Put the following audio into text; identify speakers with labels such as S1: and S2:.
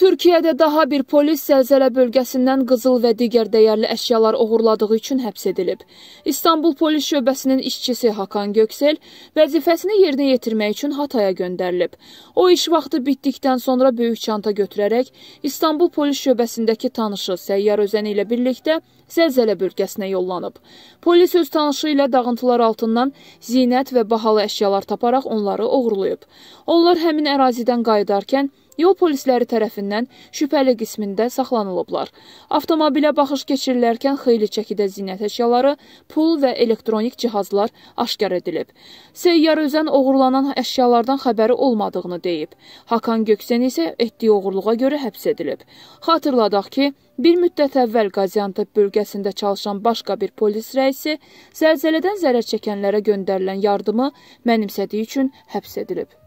S1: Türkiyədə daha bir polis zəlzələ bölgəsindən qızıl və digər dəyərli əşyalar oğurladığı üçün həbs edilib. İstanbul Polis Şöbəsinin işçisi Hakan Göksel vəzifəsini yerinə yetirmək üçün Hataya göndərilib. O iş vaxtı bitdikdən sonra böyük çanta götürərək İstanbul Polis Şöbəsindəki tanışı Səyyar Özəni ilə birlikdə zəlzələ bölgəsinə yollanıb. Polis öz tanışı ilə dağıntılar altından zinət və bahalı əşyalar taparaq onları oğurlayıb. Onlar həmin ərazidən qayıdarkən Yol polisləri tərəfindən şübhəli qismində saxlanılıblar. Avtomobilə baxış keçirilərkən xeyli çəkidə zinət əşyaları, pul və elektronik cihazlar aşkar edilib. Seyyar Özən oğurlanan əşyalardan xəbəri olmadığını deyib. Hakan Göksən isə etdiyi oğurluğa görə həbs edilib. Xatırladaq ki, bir müddət əvvəl Qaziantep bölgəsində çalışan başqa bir polis rəisi zəlzələdən zərər çəkənlərə göndərilən yardımı mənimsədiyi üçün həbs edilib.